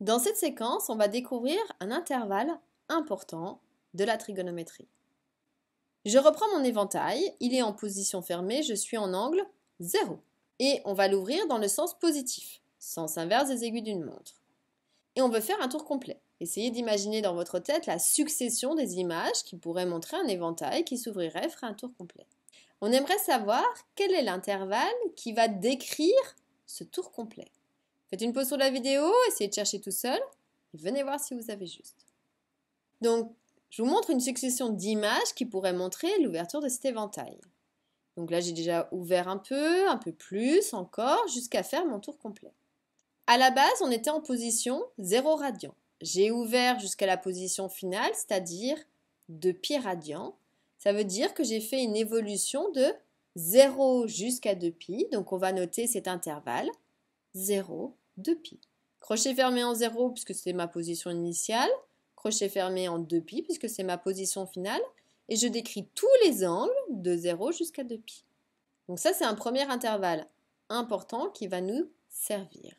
Dans cette séquence, on va découvrir un intervalle important de la trigonométrie. Je reprends mon éventail, il est en position fermée, je suis en angle 0. Et on va l'ouvrir dans le sens positif, sens inverse des aiguilles d'une montre. Et on veut faire un tour complet. Essayez d'imaginer dans votre tête la succession des images qui pourraient montrer un éventail qui s'ouvrirait, ferait un tour complet. On aimerait savoir quel est l'intervalle qui va décrire ce tour complet. Faites une pause sur la vidéo, essayez de chercher tout seul, et venez voir si vous avez juste. Donc, je vous montre une succession d'images qui pourraient montrer l'ouverture de cet éventail. Donc là, j'ai déjà ouvert un peu, un peu plus encore, jusqu'à faire mon tour complet. À la base, on était en position 0 radian. J'ai ouvert jusqu'à la position finale, c'est-à-dire 2 pi radian. Ça veut dire que j'ai fait une évolution de 0 jusqu'à 2 pi. Donc on va noter cet intervalle 0, 2pi. Crochet fermé en 0 puisque c'est ma position initiale, crochet fermé en 2pi puisque c'est ma position finale, et je décris tous les angles de 0 jusqu'à 2pi. Donc ça c'est un premier intervalle important qui va nous servir.